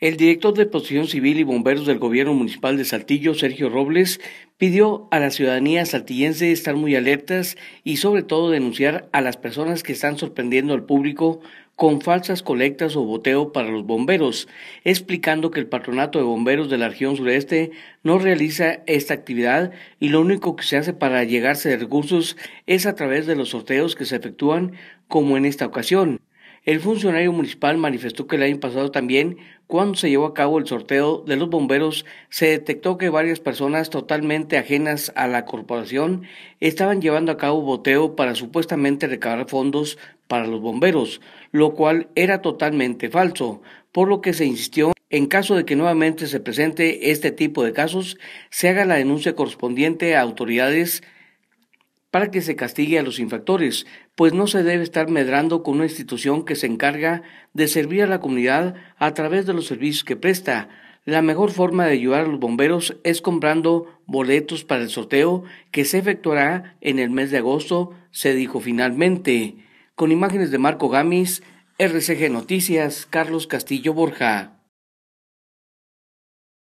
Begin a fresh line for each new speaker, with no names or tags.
El director de Protección Civil y Bomberos del Gobierno Municipal de Saltillo, Sergio Robles, pidió a la ciudadanía saltillense estar muy alertas y sobre todo denunciar a las personas que están sorprendiendo al público con falsas colectas o boteo para los bomberos, explicando que el Patronato de Bomberos de la región sureste no realiza esta actividad y lo único que se hace para llegarse de recursos es a través de los sorteos que se efectúan como en esta ocasión. El funcionario municipal manifestó que el año pasado también, cuando se llevó a cabo el sorteo de los bomberos, se detectó que varias personas totalmente ajenas a la corporación estaban llevando a cabo boteo para supuestamente recabar fondos para los bomberos, lo cual era totalmente falso, por lo que se insistió en caso de que nuevamente se presente este tipo de casos, se haga la denuncia correspondiente a autoridades para que se castigue a los infractores, pues no se debe estar medrando con una institución que se encarga de servir a la comunidad a través de los servicios que presta. La mejor forma de ayudar a los bomberos es comprando boletos para el sorteo que se efectuará en el mes de agosto, se dijo finalmente. Con imágenes de Marco Gamis, RCG Noticias, Carlos Castillo Borja.